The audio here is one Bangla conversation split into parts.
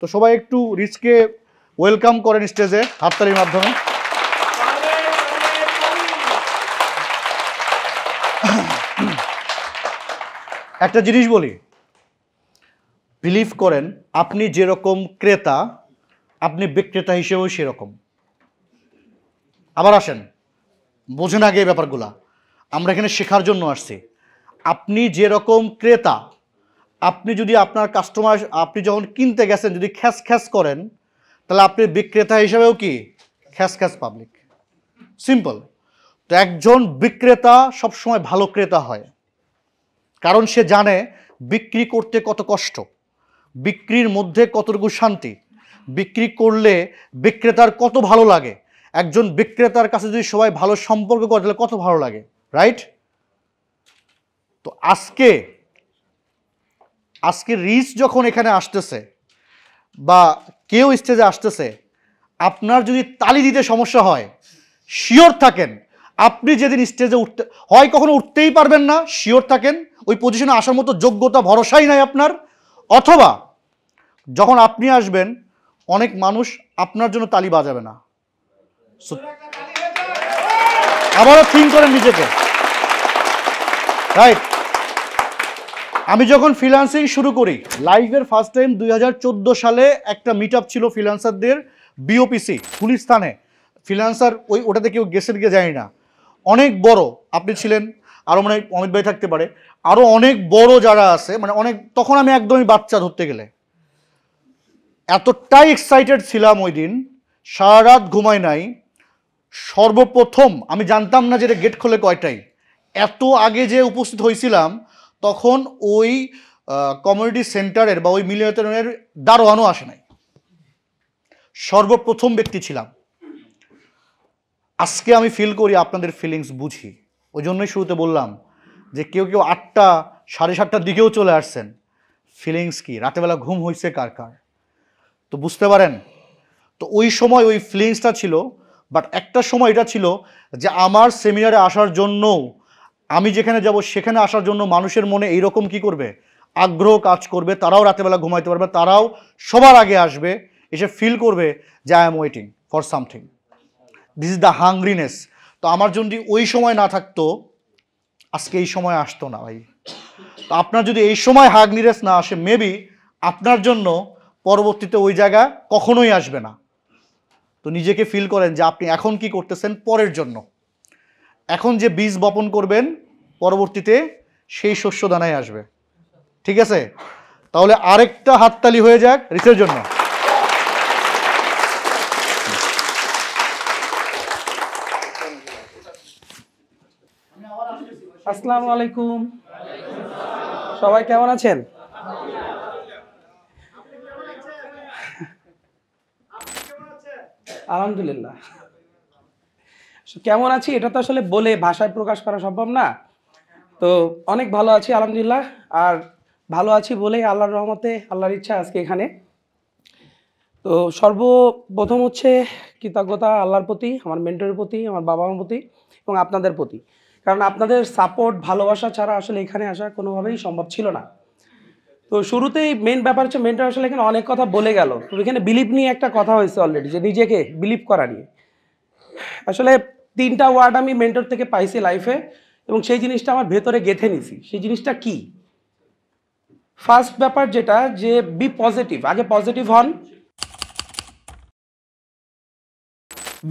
তো সবাই একটু রিচকে ওয়েলকাম করেন স্টেজে হাততালির মাধ্যমে একটা জিনিস বলি বিলিভ করেন আপনি যেরকম ক্রেতা আপনি বিক্রেতা হিসেবেও সেরকম আবার আসেন বোঝেন আগে এই ব্যাপারগুলা আমরা এখানে শেখার জন্য আসছি আপনি যেরকম ক্রেতা আপনি যদি আপনার কাস্টমার আপনি যখন কিনতে গেছেন যদি খ্যাস খ্যাস করেন তাহলে আপনি বিক্রেতা হিসেবেও কি খ্যাস খ্যাস পাবলিক সিম্পল তো একজন বিক্রেতা সব সময় ভালো ক্রেতা হয় কারণ সে জানে বিক্রি করতে কত কষ্ট বিক্রির মধ্যে কতটুকু শান্তি বিক্রি করলে বিক্রেতার কত ভালো লাগে একজন বিক্রেতার কাছে যদি সবাই ভালো সম্পর্ক করে তাহলে কত ভালো লাগে রাইট তো আজকে আজকে রিচ যখন এখানে আসতেছে বা কেউ স্টেজে আসতেছে আপনার যদি তালি দিতে সমস্যা হয় শিওর থাকেন আপনি যেদিন স্টেজে উঠতে হয় কখনো উঠতেই পারবেন না শিওর থাকেন ওই পজিশনে আসার মতো যোগ্যতা ভরসাই নাই আপনার অথবা যখন আপনি আসবেন অনেক মানুষ আপনার জন্য তালি বাজাবে না আবারও থিঙ্ক করেন নিজেকে রাইট আমি যখন ফ্রিলান্সিং শুরু করি লাইভের ফার্স্ট টাইম দুই সালে একটা মিট ছিল ফ্রিলান্সারদের বিওপিসি পুলিশ স্থানে ফ্রিলান্সার ওই ওটাতে কেউ গেছের গিয়ে যায় না অনেক বড় আপনি ছিলেন আরও মানে অমিত ভাই থাকতে পারে আরও অনেক বড় যারা আছে মানে অনেক তখন আমি একদমই বাচ্চা ধরতে গেলে এতটাই এক্সাইটেড ছিলাম ওই দিন সারা রাত ঘুমাই নাই সর্বপ্রথম আমি জানতাম না যে এটা গেট খোলে কয়টাই এত আগে যে উপস্থিত হয়েছিলাম তখন ওই কমিউনিটি সেন্টারের বা ওই মিলনায়তনের দারোয়ানও আসে নাই সর্বপ্রথম ব্যক্তি ছিলাম আজকে আমি ফিল করি আপনাদের ফিলিংস বুঝি ওই জন্যই শুরুতে বললাম যে কেউ কেউ আটটা সাড়ে সাতটার দিকেও চলে আসছেন ফিলিংস কি রাতেবেলা ঘুম হয়েছে কার কার তো বুঝতে পারেন তো ওই সময় ওই ফিলিংসটা ছিল বাট একটা সময় এটা ছিল যে আমার সেমিনারে আসার জন্যও আমি যেখানে যাব সেখানে আসার জন্য মানুষের মনে এইরকম কি করবে আগ্রহ কাজ করবে তারাও রাতেবেলা ঘুমাইতে পারবে তারাও সবার আগে আসবে এসে ফিল করবে যে I am waiting for something this is the hungriness তো আমার যদি ওই সময় না থাকতো আজকে এই সময় আসতো না ভাই তো আপনার যদি এই সময় হাগনিরেস না আসে মেবি আপনার জন্য পরবর্তীতে ওই জায়গা কখনোই আসবে না তো নিজেকে ফিল করেন যে আপনি এখন কি করতেছেন পরের জন্য এখন যে বীজ বপন করবেন পরবর্তীতে সেই শস্য দানায় আসবে ঠিক আছে তাহলে আরেকটা হাততালি হয়ে যাক রিসের জন্য আসসালামু আলাইকুম সবাই কেমন আছেন আলহামদুলিল্লাহ কেমন আছি এটা তো আসলে বলে ভাষায় প্রকাশ করা সম্ভব না তো অনেক ভালো আছি আলহামদুলিল্লাহ আর ভালো আছি বলেই আল্লাহর রহমতে আল্লাহর ইচ্ছা আজকে এখানে তো সর্বপ্রথম হচ্ছে কৃতজ্ঞতা আল্লাহর প্রতি আমার মেন্টরের প্রতি আমার বাবা মার প্রতি এবং আপনাদের প্রতি কারণ আপনাদের সাপোর্ট ভালোবাসা ছাড়া আসলে এখানে আসা কোনোভাবেই সম্ভব ছিল না তো শুরুতেই মেন ব্যাপার হচ্ছে মেন্টর আসলে এখানে অনেক কথা বলে গেল তো এখানে বিলিভ নিয়ে একটা কথা হয়েছে অলরেডি যে নিজেকে বিলিভ করা নিয়ে আসলে তিনটা ওয়ার্ড আমি মেন্টর থেকে পাইছি লাইফে এবং সেই জিনিসটা আমার ভেতরে গেঁথে নিছি সেই জিনিসটা কি ফার্স্ট ব্যাপার যেটা যে বি পজিটিভ আগে পজিটিভ হন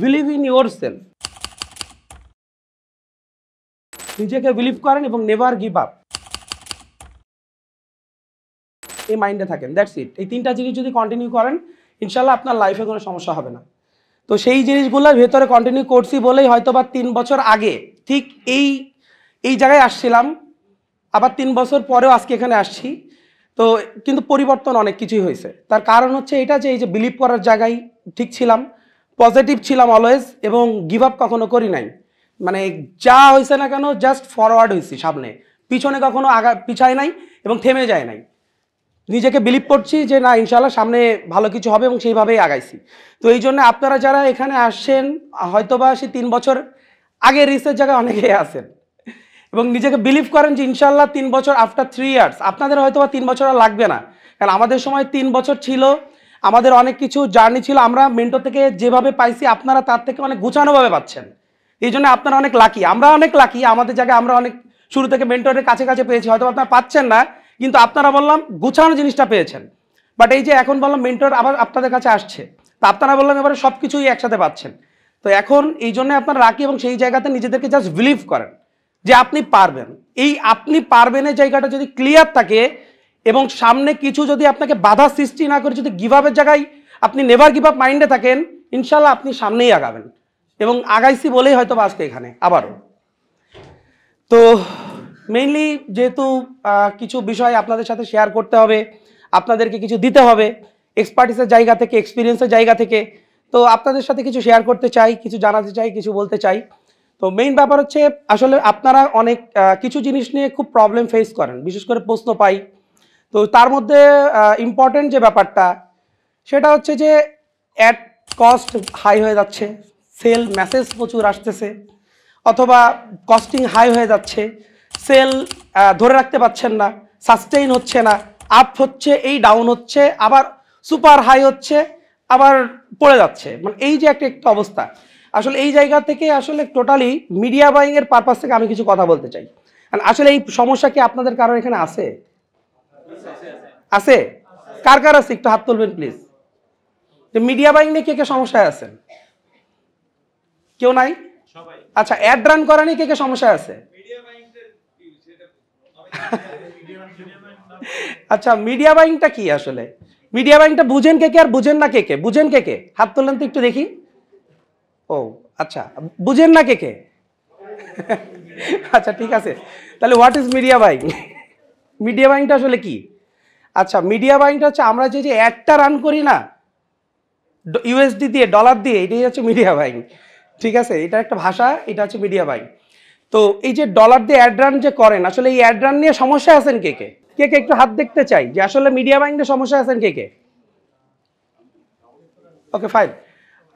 বিলিভ ইন ইউর সেলফ নিজেকে বিলিভ করেন এবং নেভার গিভ আপ এই মাইন্ডে থাকেন দ্যাটস ইট এই তিনটা জিনিস যদি কন্টিনিউ করেন ইনশাল্লাহ আপনার লাইফে কোনো সমস্যা হবে না তো সেই জিনিসগুলোর ভেতরে কন্টিনিউ করছি বলেই হয়তো বা তিন বছর আগে ঠিক এই এই জায়গায় আসছিলাম আবার তিন বছর পরেও আজকে এখানে আসছি তো কিন্তু পরিবর্তন অনেক কিছুই হয়েছে তার কারণ হচ্ছে এটা যে এই যে বিলিভ করার জায়গায় ঠিক ছিলাম পজিটিভ ছিলাম অলওয়েজ এবং গিভ আপ কখনো করি নাই মানে যা হয়েছে না কেন জাস্ট ফরওয়ার্ড হয়েছি সামনে পিছনে কখনো আগা পিছায় নাই এবং থেমে যায় নাই নিজেকে বিলিভ করছি যে না ইনশাল্লাহ সামনে ভালো কিছু হবে এবং সেইভাবেই আগাইছি তো এই জন্য আপনারা যারা এখানে আসছেন হয়তোবা সে তিন বছর আগে রিসের জায়গায় অনেকেই আছেন এবং নিজেকে বিলিভ করেন যে ইনশাল্লাহ তিন বছর আফটার থ্রি ইয়ার্স আপনাদের হয়তো বা তিন বছর আর লাগবে না কারণ আমাদের সময় তিন বছর ছিল আমাদের অনেক কিছু জার্নি ছিল আমরা মেন্টো থেকে যেভাবে পাইছি আপনারা তার থেকে অনেক গুছানোভাবে পাচ্ছেন এই জন্য আপনারা অনেক লাকি আমরা অনেক লাকি আমাদের জায়গায় আমরা অনেক শুরু থেকে মেন্টোরের কাছে কাছে পেয়েছি হয়তো আপনারা পাচ্ছেন না কিন্তু আপনারা বললাম গুছানো জিনিসটা পেয়েছেন বাট এই যে এখন বললাম মেন্টর আবার আপনাদের কাছে আসছে তা আপনারা বললাম এবারে সব কিছুই একসাথে পাচ্ছেন তো এখন এই জন্য আপনারা রাখি এবং সেই জায়গাতে নিজেদেরকে জাস্ট বিলিভ করেন যে আপনি পারবেন এই আপনি পারবেনের জায়গাটা যদি ক্লিয়ার থাকে এবং সামনে কিছু যদি আপনাকে বাধা সৃষ্টি না করে যদি গিভ আপের জায়গায় আপনি নেভার গিভ আপ মাইন্ডে থাকেন ইনশাল্লাহ আপনি সামনেই আগাবেন এবং আগাইছি বলেই হয়তো আজকে এখানে আবারও তো মেইনলি যেহেতু কিছু বিষয় আপনাদের সাথে শেয়ার করতে হবে আপনাদেরকে কিছু দিতে হবে এক্সপার্টিসের জায়গা থেকে এক্সপিরিয়েন্সের জায়গা থেকে তো আপনাদের সাথে কিছু শেয়ার করতে চাই কিছু জানাতে চাই কিছু বলতে চাই তো মেইন ব্যাপার হচ্ছে আসলে আপনারা অনেক কিছু জিনিস নিয়ে খুব প্রবলেম ফেস করেন বিশেষ করে প্রশ্ন পাই তো তার মধ্যে ইম্পর্টেন্ট যে ব্যাপারটা সেটা হচ্ছে যে অ্যাড কস্ট হাই হয়ে যাচ্ছে সেল মেসেজ প্রচুর আসতেছে অথবা কস্টিং হাই হয়ে যাচ্ছে সেল ধরে রাখতে পারছেন না সাস্টেইন হচ্ছে না আপ হচ্ছে এই ডাউন হচ্ছে আবার সুপার হাই হচ্ছে আবার পড়ে যাচ্ছে মানে এই যে একটা একটা অবস্থা আসলে এই জায়গা থেকে আসলে টোটালি মিডিয়া বাইংয়ের পারপাস থেকে আমি কিছু কথা বলতে চাই আসলে এই সমস্যা কি আপনাদের কারো এখানে আছে আছে কার কার আছে একটু হাত তুলবেন প্লিজ মিডিয়া বাইং নিয়ে কে কে সমস্যায় আছেন কেউ নাই আচ্ছা অ্যাড রান করা নিয়ে কে কে সমস্যায় আছে আচ্ছা মিডিয়া বাইংটা কি আসলে মিডিয়া বাইংটা বুঝেন কে কে আর বুঝেন না কে কে বুঝেন কে কে হাত তুললেন তো একটু দেখি ও আচ্ছা বুঝেন না কে কে আচ্ছা ঠিক আছে তাহলে what is media buying media বাইংটা আসলে কি আচ্ছা মিডিয়া বাইংটা হচ্ছে আমরা যে যে একটা রান করি না ইউএসডি দিয়ে ডলার দিয়ে এটাই হচ্ছে মিডিয়া বাইং ঠিক আছে এটা একটা ভাষা এটা হচ্ছে মিডিয়া বাইং তো এই যে ডলার দিয়ে অ্যাড রান যে করেন আসলে এই অ্যাড রান নিয়ে সমস্যা আছেন কে কে কে কে একটু হাত দেখতে চাই যে আসলে মিডিয়া বাইং নিয়ে সমস্যা আছেন কে কে ওকে ফাইন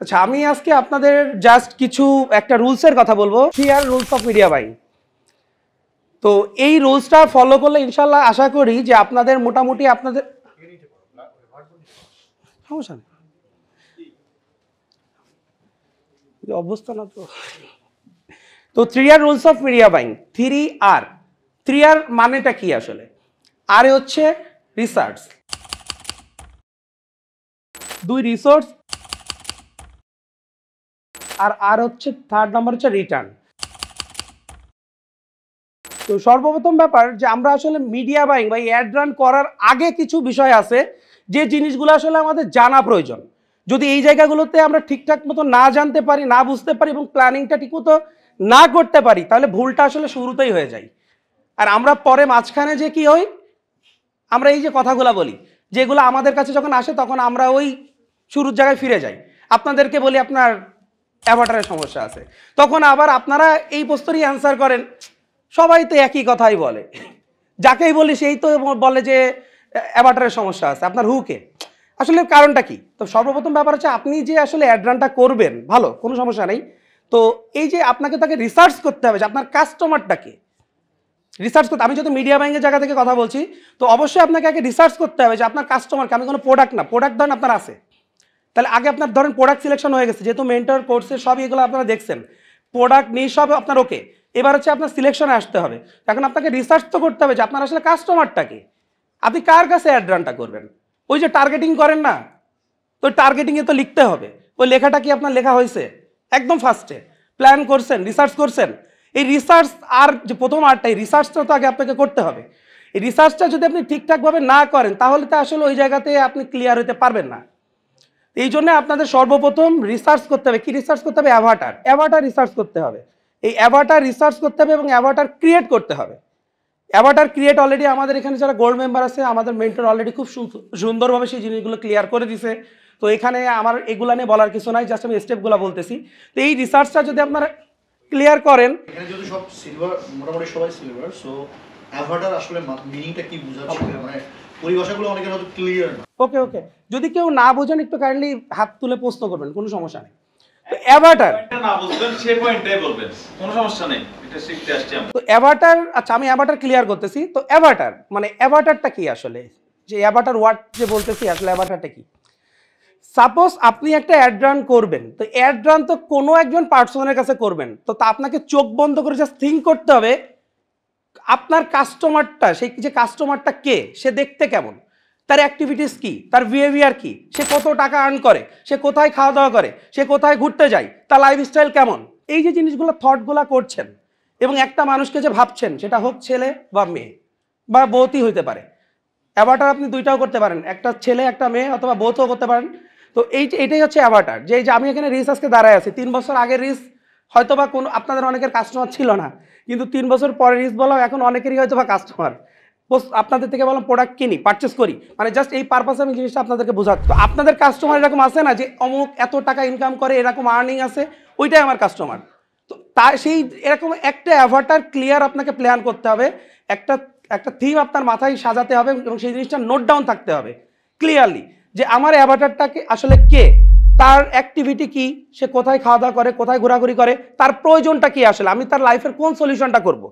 আচ্ছা আমি আজকে আপনাদের জাস্ট কিছু একটা রুলসের কথা বলবো আর রুলস অফ মিডিয়া বাইন্ড তো এই রুলসটা ফলো করলে ইনশাল্লাহ আশা করি যে আপনাদের মোটামুটি আপনাদের সমস্যা নেই অবস্থা না তো তো three R rules of media buying three R three R মানেটা কি আসলে আর হচ্ছে রিসার্চ দুই রিসোর্স আর আর হচ্ছে থার্ড নাম্বার হচ্ছে রিটার্ন তো সর্বপ্রথম ব্যাপার যে আমরা আসলে মিডিয়া বাইং বা অ্যাড রান করার আগে কিছু বিষয় আছে যে জিনিসগুলো আসলে আমাদের জানা প্রয়োজন যদি এই জায়গাগুলোতে আমরা ঠিকঠাক মতো না জানতে পারি না বুঝতে পারি এবং প্ল্যানিংটা ঠিকমতো না করতে পারি তাহলে ভুলটা আসলে শুরুতেই হয়ে যায় আর আমরা পরে মাঝখানে যে কি হই আমরা এই যে কথাগুলো বলি যেগুলো আমাদের কাছে যখন আসে তখন আমরা ওই শুরুর জায়গায় ফিরে যাই আপনাদেরকে বলি আপনার অ্যাভাটারের সমস্যা আছে তখন আবার আপনারা এই প্রশ্নই অ্যান্সার করেন সবাই তো একই কথাই বলে যাকেই বলি সেই তো বলে যে অ্যাভাটারের সমস্যা আছে আপনার হুকে আসলে কারণটা কি তো সর্বপ্রথম ব্যাপার হচ্ছে আপনি যে আসলে অ্যাড্রানটা করবেন ভালো কোনো সমস্যা নেই তো এই যে আপনাকে তাকে রিসার্চ করতে হবে যে আপনার কাস্টমারটাকে রিসার্চ করতে আমি যদি মিডিয়া ব্যাংকের জায়গা থেকে কথা বলছি তো অবশ্যই আপনাকে আগে রিসার্চ করতে হবে যে আপনার কাস্টমারকে আমি কোনো প্রোডাক্ট না প্রোডাক্ট ধরেন আপনার আছে তাহলে আগে আপনার ধরেন প্রোডাক্ট সিলেকশন হয়ে গেছে যেহেতু মেন্টর কোর্সের সব এগুলো আপনারা দেখছেন প্রোডাক্ট নিয়ে সব আপনার ওকে এবার হচ্ছে আপনার সিলেকশনে আসতে হবে এখন আপনাকে রিসার্চ তো করতে হবে যে আপনার আসলে কাস্টমারটাকে আপনি কার কাছে অ্যাড করবেন ওই যে টার্গেটিং করেন না তো টার্গেটিংয়ে তো লিখতে হবে ওই লেখাটা কি আপনার লেখা হয়েছে একদম ফার্স্টে প্ল্যান করছেন রিসার্চ করছেন এই রিসার্চ আর যে প্রথম আর্টটা এই রিসার্চটা তো আগে আপনাকে করতে হবে এই রিসার্চটা যদি আপনি ঠিকঠাকভাবে না করেন তাহলে তো আসলে ওই জায়গাতে আপনি ক্লিয়ার হতে পারবেন না এই জন্যে আপনাদের সর্বপ্রথম রিসার্চ করতে হবে কী রিসার্চ করতে হবে অ্যাভাটার অ্যাভাটার রিসার্চ করতে হবে এই অ্যাভাটার রিসার্চ করতে হবে এবং অ্যাভাটার ক্রিয়েট করতে হবে অ্যাভাটার ক্রিয়েট অলরেডি আমাদের এখানে যারা গোল্ড মেম্বার আছে আমাদের মেন্টর অলরেডি খুব সুন্দরভাবে সেই জিনিসগুলো ক্লিয়ার করে দিছে তো এখানে আমার এগুলা নিয়ে বলার কিছু নাই জাস্ট আমি স্টেপগুলো বলতেছি তো এই রিসার্চটা যদি আপনারা ক্লিয়ার করেন মানে ওকে ওকে যদি কেউ না বোঝেন একটু কাইন্ডলি হাত তুলে প্রশ্ন করবেন কোনো সমস্যা নেই তো তো আচ্ছা আমি ক্লিয়ার করতেছি তো মানে কি আসলে যে ওয়ার্ড যে বলতেছি আসলে কি সাপোজ আপনি একটা অ্যাড রান করবেন তো অ্যাড রান তো কোনো একজন পার্সনের কাছে করবেন তো তা আপনাকে চোখ বন্ধ করে জাস্ট থিঙ্ক করতে হবে আপনার কাস্টমারটা সেই যে কাস্টমারটা কে সে দেখতে কেমন তার অ্যাক্টিভিটিস কী তার বিহেভিয়ার কী সে কত টাকা আর্ন করে সে কোথায় খাওয়া দাওয়া করে সে কোথায় ঘুরতে যায় তার লাইফস্টাইল কেমন এই যে জিনিসগুলো থটগুলা করছেন এবং একটা মানুষকে যে ভাবছেন সেটা হোক ছেলে বা মেয়ে বা বৌতি হইতে পারে অ্যাভাটার আপনি দুইটাও করতে পারেন একটা ছেলে একটা মেয়ে অথবা বৌতও করতে পারেন তো এই এটাই হচ্ছে অ্যাভাটার যে যে আমি এখানে রিস আজকে দাঁড়ায় আছি তিন বছর আগে রিস হয়তো বা কোনো আপনাদের অনেকের কাস্টমার ছিল না কিন্তু তিন বছর পরে রিস বললাম এখন অনেকেরই হয়তো বা কাস্টমার আপনাদের থেকে বললাম প্রোডাক্ট কিনি পারচেস করি মানে জাস্ট এই পারপাসে আমি জিনিসটা আপনাদেরকে বোঝাচ্ছি তো আপনাদের কাস্টমার এরকম আছে না যে অমুক এত টাকা ইনকাম করে এরকম আর্নিং আছে ওইটাই আমার কাস্টমার তো তা সেই এরকম একটা অ্যাভাটার ক্লিয়ার আপনাকে প্ল্যান করতে হবে একটা একটা থিম আপনার মাথায় সাজাতে হবে এবং সেই জিনিসটা নোট ডাউন থাকতে হবে ক্লিয়ারলি যে আমার অ্যাভাটারটাকে আসলে কে তার অ্যাক্টিভিটি কি সে কোথায় খাওয়া দাওয়া করে কোথায় ঘোরাঘুরি করে তার প্রয়োজনটা কি আসলে আমি তার লাইফের কোন সলিউশনটা করব।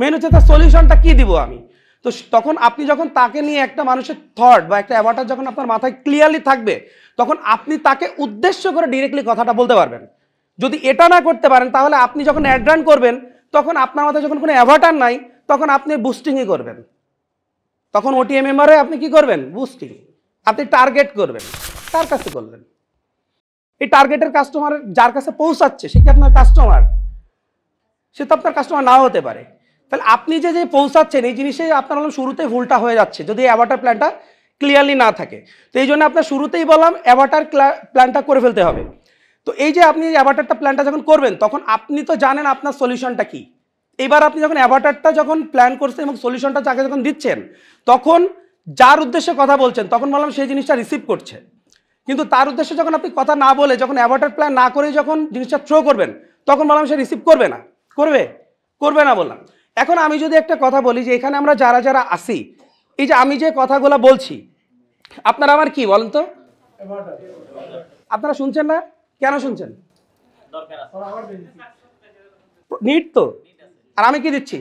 মেন হচ্ছে তার সলিউশনটা কি দিব আমি তো তখন আপনি যখন তাকে নিয়ে একটা মানুষের থট বা একটা অ্যাভাটার যখন আপনার মাথায় ক্লিয়ারলি থাকবে তখন আপনি তাকে উদ্দেশ্য করে ডিরেক্টলি কথাটা বলতে পারবেন যদি এটা না করতে পারেন তাহলে আপনি যখন অ্যাড্রান করবেন তখন আপনার মাথায় যখন কোনো অ্যাভাটার নাই তখন আপনি বুস্টিংই করবেন তখন ওটিএম মেম্বারে আপনি কি করবেন বুস্টিং আপনি টার্গেট করবেন তার কাছে করবেন এই টার্গেটের কাস্টমার যার কাছে পৌঁছাচ্ছে সে কি আপনার কাস্টমার সে তো আপনার কাস্টমার নাও হতে পারে তাহলে আপনি যে যে পৌঁছাচ্ছেন এই জিনিসে আপনার বললাম শুরুতেই ভুলটা হয়ে যাচ্ছে যদি অ্যাভাটার প্ল্যানটা ক্লিয়ারলি না থাকে তো এই জন্য আপনার শুরুতেই বললাম অ্যাভাটার প্ল্যানটা করে ফেলতে হবে তো এই যে আপনি অ্যাভাটারটা প্ল্যানটা যখন করবেন তখন আপনি তো জানেন আপনার সলিউশনটা কি এবার আপনি যখন অ্যাভাটারটা যখন প্ল্যান করছেন এবং সলিউশনটা যাকে যখন দিচ্ছেন তখন যার উদ্দেশ্যে কথা বলছেন তখন বললাম সেই জিনিসটা রিসিভ করছে কিন্তু তার উদ্দেশ্যে যখন আপনি কথা না বলে যখন অ্যাভার্টার প্ল্যান না করে যখন জিনিসটা থ্রো করবেন তখন বললাম সে রিসিভ করবে না করবে করবে না বললাম এখন আমি যদি একটা কথা বলি যে এখানে আমরা যারা যারা আসি এই যে আমি যে কথাগুলো বলছি আপনারা আমার কি বলেন তো আপনারা শুনছেন না কেন শুনছেন নিট তো আর আমি কি দিচ্ছি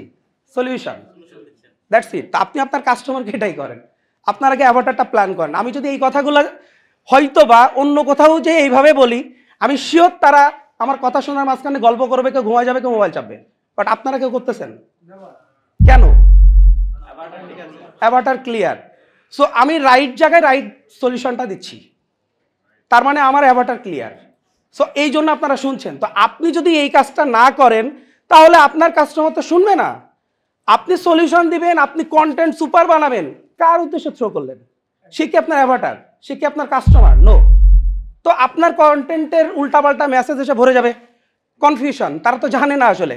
সলিউশন দ্যাটস ইট আপনি আপনার কাস্টমারকে এটাই করেন আপনার আগে অ্যাভাটারটা প্ল্যান করেন আমি যদি এই কথাগুলো হয়তো বা অন্য কোথাও যে এইভাবে বলি আমি শিওর তারা আমার কথা শোনার মাঝখানে গল্প করবে কেউ ঘুমায় যাবে কেউ মোবাইল চাপবে বাট আপনারা কেউ করতেছেন কেন অ্যাভাটার ক্লিয়ার সো আমি রাইট জায়গায় রাইট সলিউশনটা দিচ্ছি তার মানে আমার অ্যাভাটার ক্লিয়ার সো এই জন্য আপনারা শুনছেন তো আপনি যদি এই কাজটা না করেন তাহলে আপনার কাস্টমার তো শুনবে না আপনি সলিউশন দিবেন আপনি কন্টেন্ট সুপার বানাবেন কার উদ্দেশ্যে থ্রো করলেন সে কি আপনার অ্যাভাটার সে কি আপনার কাস্টমার নো তো আপনার কন্টেন্টের উল্টাপাল্টা মেসেজ এসে ভরে যাবে কনফিউশন তারা তো জানে না আসলে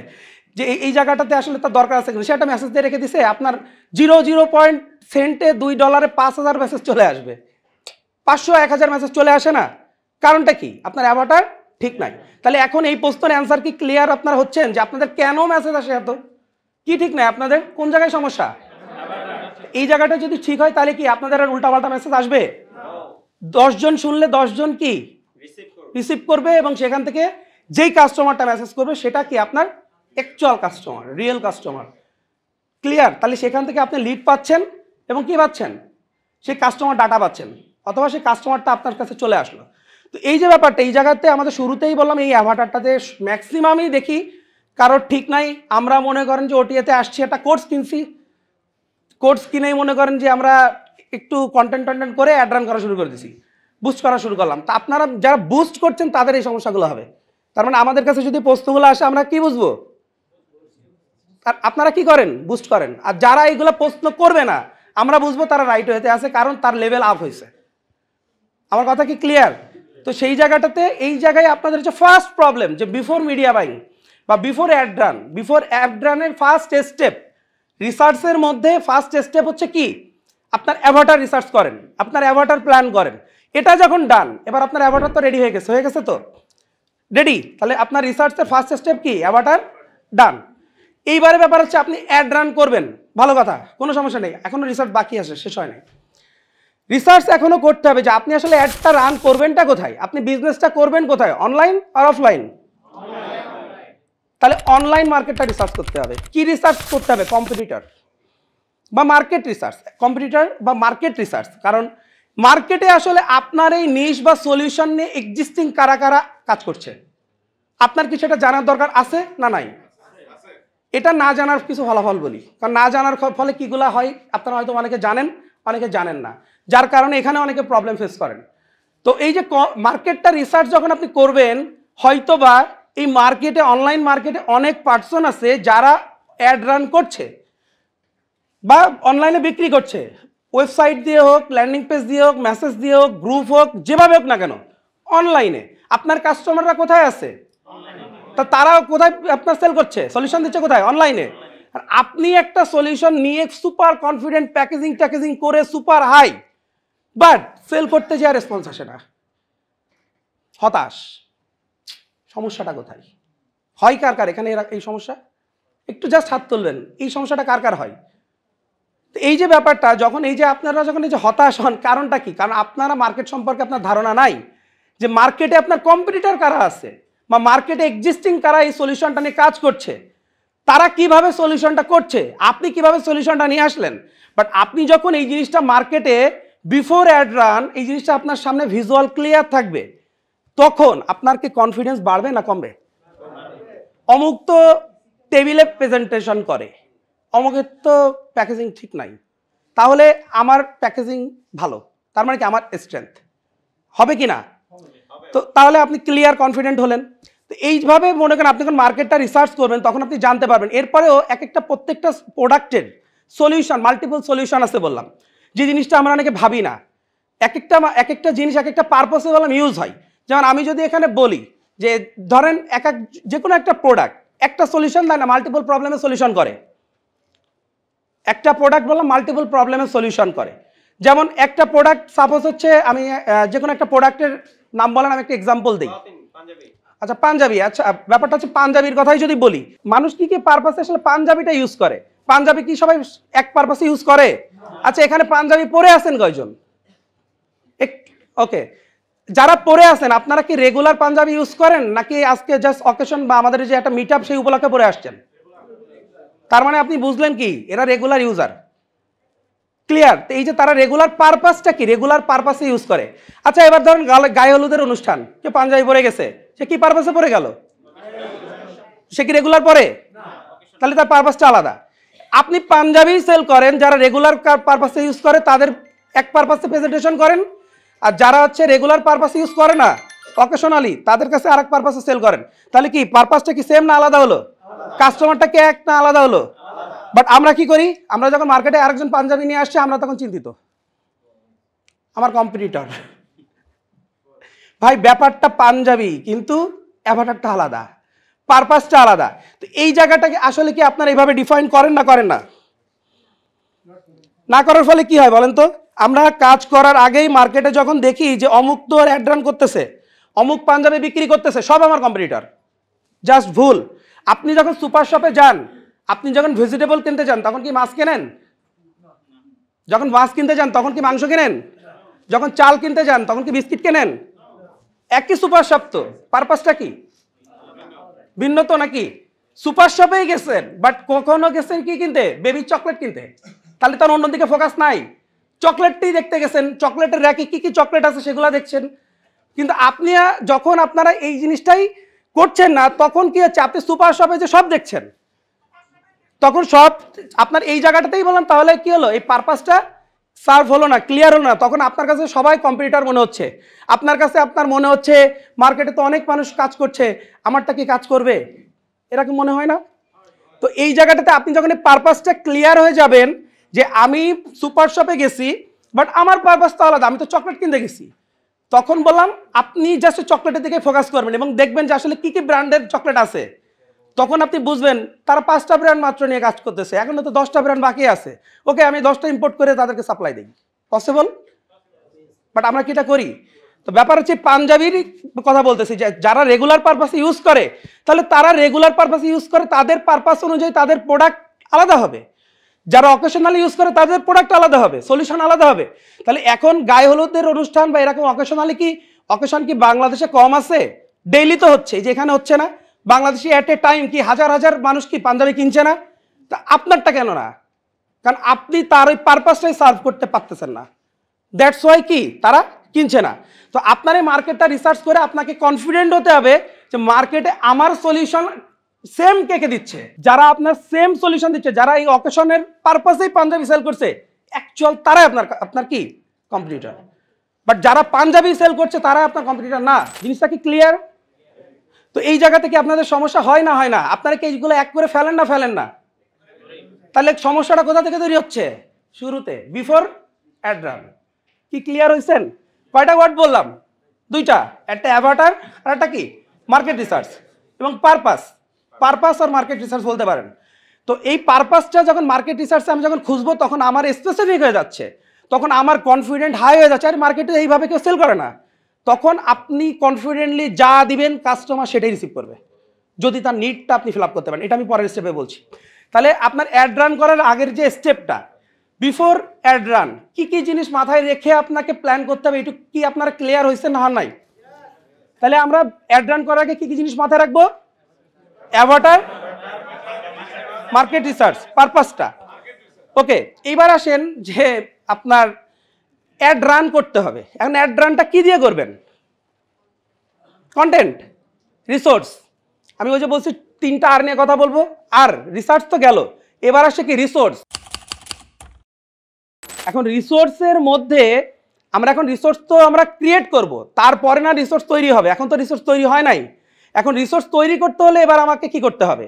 যে এই জায়গাটাতে আসলে তার দরকার আছে সে একটা মেসেজ দিয়ে রেখে দিছে আপনার জিরো জিরো পয়েন্ট সেন্টে দুই ডলারে পাঁচ হাজার মেসেজ চলে আসবে পাঁচশো এক হাজার মেসেজ চলে আসে না কারণটা কি আপনার অ্যাভাটার ঠিক নাই তাহলে এখন এই প্রশ্নের অ্যান্সার কি ক্লিয়ার আপনার হচ্ছেন যে আপনাদের কেন মেসেজ আসে এত কি ঠিক নাই আপনাদের কোন জায়গায় সমস্যা এই জায়গাটা যদি ঠিক হয় তাহলে কি আপনাদের আর উল্টাপাল্টা মেসেজ আসবে দশজন শুনলে দশজন কি রিসিভ করবে এবং সেখান থেকে যেই কাস্টমারটা মেসেজ করবে সেটা কি আপনার actual customer real customer clear তাহলে সেখান থেকে আপনি লিড পাচ্ছেন এবং কি পাচ্ছেন সেই কাস্টমার ডাটা পাচ্ছেন অথবা সেই কাস্টমারটা আপনার কাছে চলে আসলো তো এই যে ব্যাপারটা এই জায়গাতে আমাদের শুরুতেই বললাম এই অ্যাভাটারটাতে ম্যাক্সিমামই দেখি কারোর ঠিক নাই আমরা মনে করেন যে ওটিএতে আসছি একটা কোর্স কিনছি কোর্স কিনেই মনে করেন যে আমরা একটু কন্টেন্ট টন্টেন্ট করে অ্যাড রান করা শুরু করে দিছি বুস্ট করা শুরু করলাম তা আপনারা যারা বুস্ট করছেন তাদের এই সমস্যাগুলো হবে তার মানে আমাদের কাছে যদি প্রশ্নগুলো আসে আমরা কি বুঝবো আর আপনারা কি করেন বুস্ট করেন আর যারা এইগুলো প্রশ্ন করবে না আমরা বুঝবো তারা রাইট হয়েতে আছে কারণ তার লেভেল আপ হয়েছে আমার কথা কি ক্লিয়ার তো সেই জায়গাটাতে এই জায়গায় আপনাদের হচ্ছে ফার্স্ট প্রবলেম যে বিফোর মিডিয়া বাইং বা before ad run before ad রানের ফার্স্ট স্টেপ রিসার্চের মধ্যে ফার্স্ট স্টেপ হচ্ছে কি আপনার অ্যাভাটার রিসার্চ করেন আপনার অ্যাভাটার প্ল্যান করেন এটা যখন ডান এবার আপনার অ্যাভাটার তো রেডি হয়ে গেছে হয়ে গেছে তো রেডি তাহলে আপনার রিসার্চের ফার্স্ট স্টেপ কি অ্যাভাটার ডান এইবারে ব্যাপার হচ্ছে আপনি অ্যাড রান করবেন ভালো কথা কোনো সমস্যা নেই এখনও রিসার্চ বাকি আছে শেষ হয় নাই রিসার্চ এখনও করতে হবে যে আপনি আসলে অ্যাডটা রান করবেনটা কোথায় আপনি বিজনেসটা করবেন কোথায় অনলাইন আর অফলাইন তাহলে অনলাইন মার্কেটটা রিসার্চ করতে হবে কি রিসার্চ করতে হবে কম্পিটিটার বা মার্কেট রিসার্চ কম্পিটিটার বা মার্কেট রিসার্চ কারণ মার্কেটে আসলে আপনার এই নিশ বা সলিউশন নিয়ে এক্সিস্টিং কারা কারা কাজ করছে আপনার কিছু এটা জানার দরকার আছে না নাই এটা না জানার কিছু ফলাফল বলি কারণ না জানার ফলে কীগুলো হয় আপনারা হয়তো অনেকে জানেন অনেকে জানেন না যার কারণে এখানে অনেকে প্রবলেম ফেস করেন তো এই যে মার্কেটটা রিসার্চ যখন আপনি করবেন হয়তোবা এই মার্কেটে অনলাইন মার্কেটে অনেক পার্সন আছে যারা অ্যাড রান করছে বা অনলাইনে বিক্রি করছে ওয়েবসাইট দিয়ে হোক ল্যান্ডিং পেজ দিয়ে হোক মেসেজ দিয়ে হোক গ্রুপ হোক যেভাবে হোক না কেন অনলাইনে আপনার কাস্টমাররা কোথায় আছে তা তারা কোথায় আপনার সেল করছে সলিউশন দিচ্ছে কোথায় অনলাইনে আর আপনি একটা সলিউশন নিয়ে সুপার কনফিডেন্ট প্যাকেজিং ট্যাকেজিং করে সুপার হাই বাট সেল করতে যাওয়া আর রেসপন্স আসে না হতাশ সমস্যাটা কোথায় হয় কার কার এখানে এই সমস্যা একটু জাস্ট হাত তুলবেন এই সমস্যাটা কার কার হয় তো এই যে ব্যাপারটা যখন এই যে আপনারা যখন এই যে হতাশ হন কারণটা কি কারণ আপনারা মার্কেট সম্পর্কে আপনার ধারণা নাই যে মার্কেটে আপনার কম্পিটিটার কারা আছে বা মার্কেটে এক্সিস্টিং কারা এই সলিউশনটা নিয়ে কাজ করছে তারা কিভাবে সলিউশনটা করছে আপনি কিভাবে সলিউশনটা নিয়ে আসলেন বাট আপনি যখন এই জিনিসটা মার্কেটে বিফোর অ্যাড রান এই জিনিসটা আপনার সামনে ভিজুয়াল ক্লিয়ার থাকবে তখন আপনার কি কনফিডেন্স বাড়বে না কমবে অমুক তো টেবিলে প্রেজেন্টেশন করে অমুকের তো প্যাকেজিং ঠিক নাই তাহলে আমার প্যাকেজিং ভালো তার মানে কি আমার স্ট্রেংথ হবে কি না তো তাহলে আপনি ক্লিয়ার কনফিডেন্ট হলেন তো এইভাবে মনে করেন আপনি যখন মার্কেটটা রিসার্চ করবেন তখন আপনি জানতে পারবেন এরপরেও এক একটা প্রত্যেকটা প্রোডাক্টের সলিউশন মাল্টিপল সলিউশন আছে বললাম যে জিনিসটা আমরা অনেকে ভাবি না এক একটা এক একটা জিনিস এক একটা পারপাসে বললাম ইউজ হয় যেমন আমি যদি এখানে বলি যে ধরেন এক এক যে কোনো একটা প্রোডাক্ট একটা সলিউশন দেয় না মাল্টিপল প্রবলেমের সলিউশন করে একটা প্রোডাক্ট বললাম মাল্টিপল প্রবলেমের সলিউশন করে যেমন একটা প্রোডাক্ট সাপোজ হচ্ছে আমি যে কোনো একটা প্রোডাক্টের নাম বলেন আমি একটা এক্সাম্পল দিই আচ্ছা পাঞ্জাবি আচ্ছা ব্যাপারটা হচ্ছে পাঞ্জাবির কথাই যদি বলি মানুষ কি কি পারপাসে আসলে পাঞ্জাবিটা ইউজ করে পাঞ্জাবি কি সবাই এক পারপাসে ইউজ করে আচ্ছা এখানে পাঞ্জাবি পরে আসেন কয়জন ওকে যারা পরে আছেন আপনারা কি রেগুলার পাঞ্জাবি ইউজ করেন নাকি আজকে জাস্ট অকেশন বা আমাদের যে একটা মিট সেই উপলক্ষে পরে আসছেন তার মানে আপনি বুঝলেন কি এরা রেগুলার ইউজার ক্লিয়ার তো এই যে তারা রেগুলার পারপাসটা কি রেগুলার পারপাসে ইউজ করে আচ্ছা এবার ধরেন গায়ে হলুদের অনুষ্ঠান কেউ পাঞ্জাবি পরে গেছে সে কি পারপাসে পরে গেল সে কি রেগুলার পরে তাহলে তার পারপাসটা আলাদা আপনি পাঞ্জাবি সেল করেন যারা রেগুলার পারপাসে ইউজ করে তাদের এক পারপাসে প্রেজেন্টেশন করেন আর যারা হচ্ছে রেগুলার পারপাস ইউজ করে না অকেশনালি তাদের কাছে আরেক পারপাসে সেল করেন তাহলে কি পারপাসটা কি সেম না আলাদা হলো কাস্টমারটা কি এক না আলাদা হলো বাট আমরা কি করি আমরা যখন মার্কেটে আরেকজন পাঞ্জাবি নিয়ে আসছে আমরা তখন চিন্তিত আমার কম্পিটিটর ভাই ব্যাপারটা পাঞ্জাবি কিন্তু অ্যাভাটারটা আলাদা পারপাসটা আলাদা তো এই জায়গাটাকে আসলে কি আপনারা এইভাবে ডিফাইন করেন না করেন না না করার ফলে কি হয় বলেন তো আমরা কাজ করার আগেই মার্কেটে যখন দেখি যে অমুক তো অ্যাড রান করতেছে অমুক পাঞ্জাবে বিক্রি করতেছে সব আমার কম্পিউটার জাস্ট ভুল আপনি যখন সুপার শপে যান আপনি যখন ভেজিটেবল কিনতে যান তখন কি মাছ কেনেন যখন মাছ কিনতে যান তখন কি মাংস কেনেন যখন চাল কিনতে যান তখন কি বিস্কিট কেনেন একই সুপার শপ তো পারপাসটা কি ভিন্ন তো নাকি সুপার শপেই গেছেন বাট কখনো গেছেন কি কিনতে বেবি চকলেট কিনতে তাহলে তার অন্যদিকে ফোকাস নাই চকলেটটি দেখতে গেছেন চকলেটের র্যাকে কি কি চকলেট আছে সেগুলো দেখছেন কিন্তু আপনি যখন আপনারা এই জিনিসটাই করছেন না তখন কি হচ্ছে আপনি সুপার শপে যে সব দেখছেন তখন সব আপনার এই জায়গাটাতেই বললাম তাহলে কি হলো এই পারপাসটা সার্ভ হলো না ক্লিয়ার হলো না তখন আপনার কাছে সবাই কম্পিউটার মনে হচ্ছে আপনার কাছে আপনার মনে হচ্ছে মার্কেটে তো অনেক মানুষ কাজ করছে আমারটা কি কাজ করবে এরকম মনে হয় না তো এই জায়গাটাতে আপনি যখন এই পারপাসটা ক্লিয়ার হয়ে যাবেন যে আমি সুপার শপে গেছি বাট আমার পারপাস তো আলাদা আমি তো চকলেট কিনতে গেছি তখন বললাম আপনি জাস্ট চকলেটের দিকে ফোকাস করবেন এবং দেখবেন যে আসলে কী কী ব্র্যান্ডের চকলেট আছে তখন আপনি বুঝবেন তারা পাঁচটা ব্র্যান্ড মাত্র নিয়ে কাজ করতেছে এখনও তো দশটা ব্র্যান্ড বাকি আছে ওকে আমি দশটা ইম্পোর্ট করে তাদেরকে সাপ্লাই দিই পসিবল বাট আমরা কিটা করি তো ব্যাপার হচ্ছে পাঞ্জাবির কথা বলতেছি যে যারা রেগুলার পারপাসে ইউজ করে তাহলে তারা রেগুলার পারপাসে ইউজ করে তাদের পারপাস অনুযায়ী তাদের প্রোডাক্ট আলাদা হবে যারা অকেশনালি ইউজ করে তাদের প্রোডাক্ট আলাদা হবে সলিউশন আলাদা হবে তাহলে এখন গায়ে হলুদের অনুষ্ঠান বা এরকম অকেশনালি কি অকেশন কি বাংলাদেশে কম আছে ডেইলি তো হচ্ছে যে এখানে হচ্ছে না বাংলাদেশে অ্যাট এ টাইম কি হাজার হাজার মানুষ কি পাঞ্জাবি কিনছে না তা আপনারটা কেন না কারণ আপনি তার ওই পারপাসটাই সার্ভ করতে পারতেছেন না দ্যাটস ওয়াই কি তারা কিনছে না তো আপনার এই মার্কেটটা রিসার্চ করে আপনাকে কনফিডেন্ট হতে হবে যে মার্কেটে আমার সলিউশন সেম কেকে দিচ্ছে যারা আপনার সেম সলিউশন দিচ্ছে যারা এই অকেশনের পারপাসেই পাঞ্জাবি সেল করছে অ্যাকচুয়াল তারাই আপনার আপনার কি কম্পিটিটার বাট যারা পাঞ্জাবি সেল করছে তারা আপনার কম্পিটিটার না জিনিসটা কি ক্লিয়ার তো এই জায়গা থেকে আপনাদের সমস্যা হয় না হয় না আপনারা কি এইগুলো এক করে ফেলেন না ফেলেন না তাহলে সমস্যাটা কোথা থেকে তৈরি হচ্ছে শুরুতে বিফোর অ্যাড্রাম কি ক্লিয়ার হয়েছেন কয়টা ওয়ার্ড বললাম দুইটা একটা অ্যাভাটার আর একটা কি মার্কেট রিসার্চ এবং পারপাস পারপাস আর মার্কেট রিসার্চ বলতে পারেন তো এই পারপাসটা যখন মার্কেট রিসার্চে আমি যখন খুঁজবো তখন আমার স্পেসিফিক হয়ে যাচ্ছে তখন আমার কনফিডেন্ট হাই হয়ে যাচ্ছে আর মার্কেটে এইভাবে কেউ সেল করে না তখন আপনি কনফিডেন্টলি যা দিবেন কাস্টমার সেটাই রিসিভ করবে যদি তার নিডটা আপনি ফিল আপ করতে পারেন এটা আমি পরের স্টেপে বলছি তাহলে আপনার অ্যাড রান করার আগের যে স্টেপটা বিফোর অ্যাড রান কী কী জিনিস মাথায় রেখে আপনাকে প্ল্যান করতে হবে এটু কি আপনার ক্লিয়ার হয়েছে না নাই তাহলে আমরা অ্যাড রান করার আগে কী কী জিনিস মাথায় রাখবো অ্যাভাটার মার্কেট রিসার্চ পারপাসটা ওকে এইবার আসেন যে আপনার অ্যাড রান করতে হবে এখন অ্যাড রানটা কী দিয়ে করবেন কন্টেন্ট রিসোর্স আমি ওই যে বলছি তিনটা আর নিয়ে কথা বলবো আর রিসার্চ তো গেল এবার আসে কি রিসোর্স এখন রিসোর্সের মধ্যে আমরা এখন রিসোর্স তো আমরা ক্রিয়েট করব তারপরে না রিসোর্স তৈরি হবে এখন তো রিসোর্স তৈরি হয় নাই এখন রিসোর্স তৈরি করতে হলে এবার আমাকে কি করতে হবে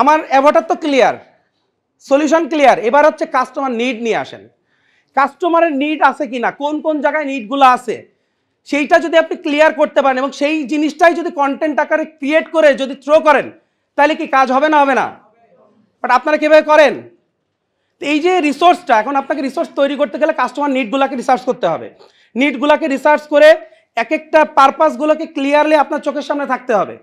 আমার অ্যাভটার তো ক্লিয়ার সলিউশন ক্লিয়ার এবার হচ্ছে কাস্টমার নিড নিয়ে আসেন কাস্টমারের নিড আছে কি না কোন কোন জায়গায় নিডগুলো আছে সেইটা যদি আপনি ক্লিয়ার করতে পারেন এবং সেই জিনিসটাই যদি কন্টেন্ট আকারে ক্রিয়েট করে যদি থ্রো করেন তাহলে কি কাজ হবে না হবে না বাট আপনারা কীভাবে করেন এই যে রিসোর্সটা এখন আপনাকে রিসোর্স তৈরি করতে গেলে কাস্টমার নিডগুলোকে রিসার্চ করতে হবে নিডগুলোকে রিসার্চ করে এক একটা পারপাসগুলোকে ক্লিয়ারলি আপনার চোখের সামনে থাকতে হবে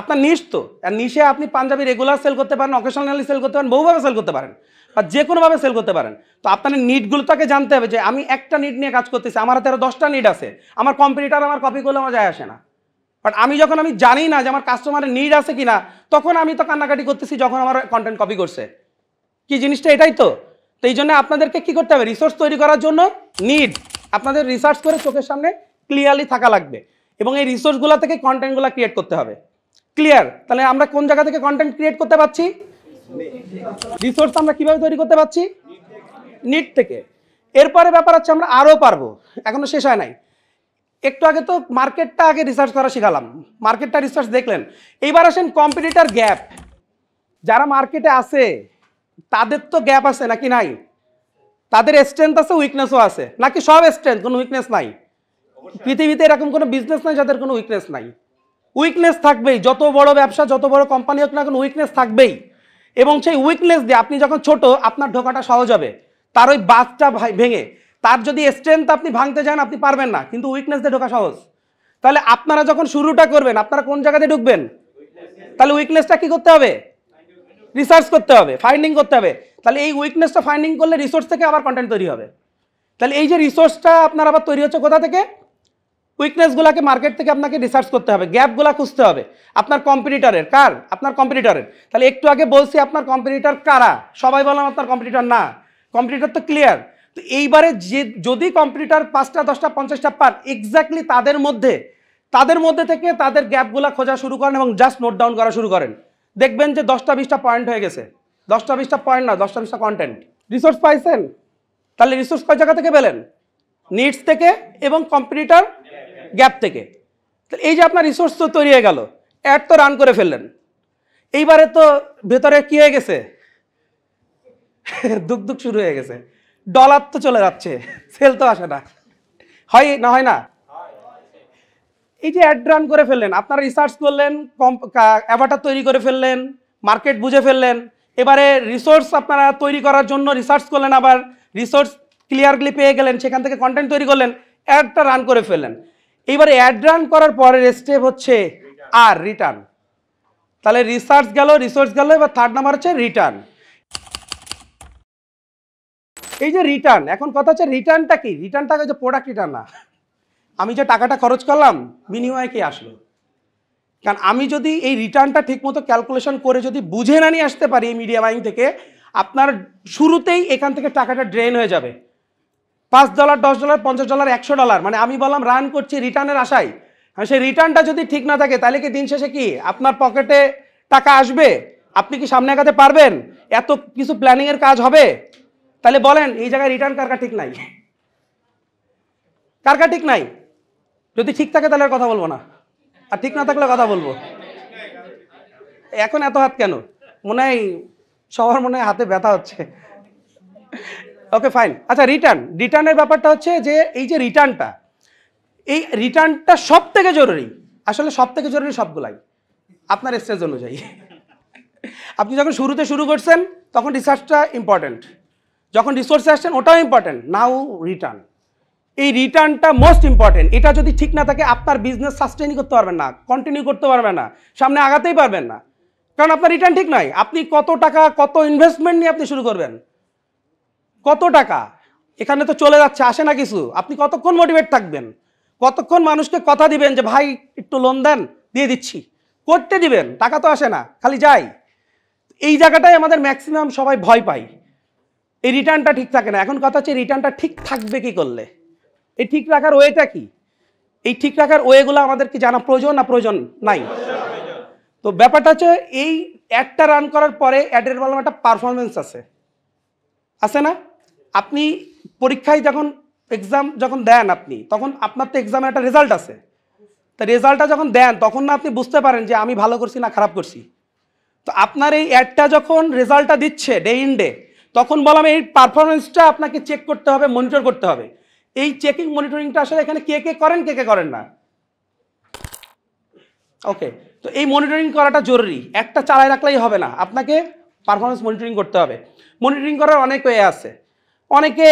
আপনার নিশ তো আর নিশে আপনি পাঞ্জাবি রেগুলার সেল করতে পারেন অকেশনালি সেল করতে পারেন বহুভাবে সেল করতে পারেন বা যে কোনোভাবে সেল করতে পারেন তো আপনার নিটগুলো তাকে জানতে হবে যে আমি একটা নিট নিয়ে কাজ করতেছি আমার হাতে আরও দশটা নিট আছে আমার কম্পিউটার আমার কপি করলে আমার যায় আসে না বাট আমি যখন আমি জানি না যে আমার কাস্টমারের নিড আছে কি না তখন আমি তো কান্নাকাটি করতেছি যখন আমার কন্টেন্ট কপি করছে কি জিনিসটা এটাই তো তো এই জন্য আপনাদেরকে কী করতে হবে রিসোর্স তৈরি করার জন্য নিড আপনাদের রিসার্চ করে চোখের সামনে ক্লিয়ারলি থাকা লাগবে এবং এই রিসোর্সগুলো থেকে কন্টেন্টগুলো ক্রিয়েট করতে হবে ক্লিয়ার তাহলে আমরা কোন জায়গা থেকে কন্টেন্ট ক্রিয়েট করতে পারছি রিসোর্স আমরা কিভাবে তৈরি করতে পারছি নিট থেকে এরপরে ব্যাপার হচ্ছে আমরা আরও পারবো এখনও শেষ হয় নাই একটু আগে তো মার্কেটটা আগে রিসার্চ করা শিখালাম মার্কেটটা রিসার্চ দেখলেন এইবার আসেন কম্পিটিটার গ্যাপ যারা মার্কেটে আছে তাদের তো গ্যাপ আছে নাকি নাই তাদের স্ট্রেংথ আছে উইকনেসও আছে নাকি সব স্ট্রেংথ কোনো উইকনেস নাই আচ্ছা। পৃথিবীতে এরকম কোনো বিজনেস নাই যাদের কোনো উইকনেস নাই উইকনেস থাকবেই যত বড় ব্যবসা যত বড় কোম্পানি হোক না কোনো উইকনেস থাকবেই এবং সেই উইকনেস দিয়ে আপনি যখন ছোট আপনার ঢোকাটা সহজ হবে তার ওই বাঁধটা ভেঙে তার যদি স্ট্রেংথ আপনি ভাঙতে যান আপনি পারবেন না কিন্তু উইকনেস দিয়ে ঢোকা সহজ তাহলে আপনারা যখন শুরুটা করবেন আপনারা কোন জায়গাতে ঢুকবেন তাহলে উইকনেসটা কি করতে হবে রিসার্চ করতে হবে ফাইন্ডিং করতে হবে তাহলে এই উইকনেসটা ফাইন্ডিং করলে রিসোর্স থেকে আবার কন্টেন্ট তৈরি হবে তাহলে এই যে রিসোর্সটা আপনার আবার তৈরি হচ্ছে কোথা থেকে উইকনেসগুলোকে মার্কেট থেকে আপনাকে রিসার্চ করতে হবে গ্যাপগুলো খুঁজতে হবে আপনার কম্পিটিটারের কার আপনার কম্পিটিটারের তাহলে একটু আগে বলছি আপনার কম্পিটিটার কারা সবাই বললাম আপনার কম্পিটিটার না কম্পিটিটার তো ক্লিয়ার তো এইবারে যে যদি কম্পিউটার পাঁচটা দশটা পঞ্চাশটা পান এক্স্যাক্টলি তাদের মধ্যে তাদের মধ্যে থেকে তাদের গ্যাপগুলো খোঁজা শুরু করেন এবং জাস্ট নোট ডাউন করা শুরু করেন দেখবেন যে দশটা বিশটা পয়েন্ট হয়ে গেছে দশটা বিশটা পয়েন্ট না দশটা বিশটা কন্টেন্ট রিসোর্স পাইছেন তাহলে রিসোর্স কয় জায়গা থেকে পেলেন নিডস থেকে এবং কম্পিটিটার গ্যাপ থেকে তাহলে এই যে আপনার রিসোর্স তো তৈরি হয়ে গেল অ্যাড তো রান করে ফেললেন এইবারে তো ভেতরে কি হয়ে গেছে দুঃখ দুঃখ শুরু হয়ে গেছে ডলার তো চলে যাচ্ছে সেল তো আসে না হয় না হয় না এই যে অ্যাড রান করে ফেললেন আপনারা রিসার্চ করলেন অ্যাভাটার তৈরি করে ফেললেন মার্কেট বুঝে ফেললেন এবারে রিসোর্স আপনারা তৈরি করার জন্য রিসার্চ করলেন আবার রিসোর্স ক্লিয়ারলি পেয়ে গেলেন সেখান থেকে কন্টেন্ট তৈরি করলেন অ্যাডটা রান করে ফেললেন এবারে অ্যাড রান করার পরের স্টেপ হচ্ছে আর রিটার্ন তাহলে রিসার্চ গেল রিসোর্স গেল এবার থার্ড নাম্বার হচ্ছে রিটার্ন এই যে রিটার্ন এখন কথা হচ্ছে রিটার্নটা কি রিটার্নটা যে প্রোডাক্ট রিটার্ন না আমি যে টাকাটা খরচ করলাম বিনিময়ে কি আসলো কারণ আমি যদি এই রিটার্নটা ঠিকমতো ক্যালকুলেশন করে যদি বুঝে না নিয়ে আসতে পারি এই মিডিয়া বাইং থেকে আপনার শুরুতেই এখান থেকে টাকাটা ড্রেন হয়ে যাবে পাঁচ ডলার দশ ডলার পঞ্চাশ ডলার একশো ডলার মানে আমি বললাম রান করছি রিটার্নের আশায় সেই রিটার্নটা যদি ঠিক না থাকে তাহলে কি দিন শেষে কি আপনার পকেটে টাকা আসবে আপনি কি সামনে আগাতে পারবেন এত কিছু প্ল্যানিংয়ের কাজ হবে তাহলে বলেন এই জায়গায় রিটার্ন কার ঠিক নাই কার ঠিক নাই যদি ঠিক থাকে তাহলে কথা বলবো না আর ঠিক না থাকলে কথা বলবো এখন এত হাত কেন মনে হয় সবার মনে হয় হাতে ব্যথা হচ্ছে ওকে ফাইন আচ্ছা রিটার্ন রিটার্নের ব্যাপারটা হচ্ছে যে এই যে রিটার্নটা এই রিটার্নটা সব থেকে জরুরি আসলে সব থেকে জরুরি সবগুলাই আপনার স্টেজ অনুযায়ী আপনি যখন শুরুতে শুরু করছেন তখন রিসার্চটা ইম্পর্টেন্ট যখন রিসোর্সে আসছেন ওটাও ইম্পর্টেন্ট নাও রিটার্ন এই রিটার্নটা মোস্ট ইম্পর্টেন্ট এটা যদি ঠিক না থাকে আপনার বিজনেস সাস্টেনই করতে পারবেন না কন্টিনিউ করতে পারবেন না সামনে আগাতেই পারবেন না কারণ আপনার রিটার্ন ঠিক নয় আপনি কত টাকা কত ইনভেস্টমেন্ট নিয়ে আপনি শুরু করবেন কত টাকা এখানে তো চলে যাচ্ছে আসে না কিছু আপনি কতক্ষণ মোটিভেট থাকবেন কতক্ষণ মানুষকে কথা দিবেন যে ভাই একটু লোন দেন দিয়ে দিচ্ছি করতে দিবেন টাকা তো আসে না খালি যাই এই জায়গাটাই আমাদের ম্যাক্সিমাম সবাই ভয় পাই এই রিটার্নটা ঠিক থাকে না এখন কথা হচ্ছে রিটার্নটা ঠিক থাকবে কি করলে এই ঠিক রাখার ওয়েটা কি এই ঠিক রাখার ওয়েগুলো আমাদের কি জানা প্রয়োজন না প্রয়োজন নাই তো ব্যাপারটা হচ্ছে এই অ্যাডটা রান করার পরে অ্যাডের বললাম একটা পারফরমেন্স আছে আছে না আপনি পরীক্ষায় যখন এক্সাম যখন দেন আপনি তখন আপনার তো এক্সামের একটা রেজাল্ট আছে তা রেজাল্টটা যখন দেন তখন না আপনি বুঝতে পারেন যে আমি ভালো করছি না খারাপ করছি তো আপনার এই অ্যাডটা যখন রেজাল্টটা দিচ্ছে ডে ইন ডে তখন বললাম এই পারফরমেন্সটা আপনাকে চেক করতে হবে মনিটর করতে হবে এই চেকিং মনিটরিংটা আসলে এখানে কে কে করেন কে কে করেন না ওকে তো এই মনিটরিং করাটা জরুরি একটা চালায় রাখলেই হবে না আপনাকে পারফরমেন্স মনিটরিং করতে হবে মনিটরিং করার অনেক ওয়ে আছে অনেকে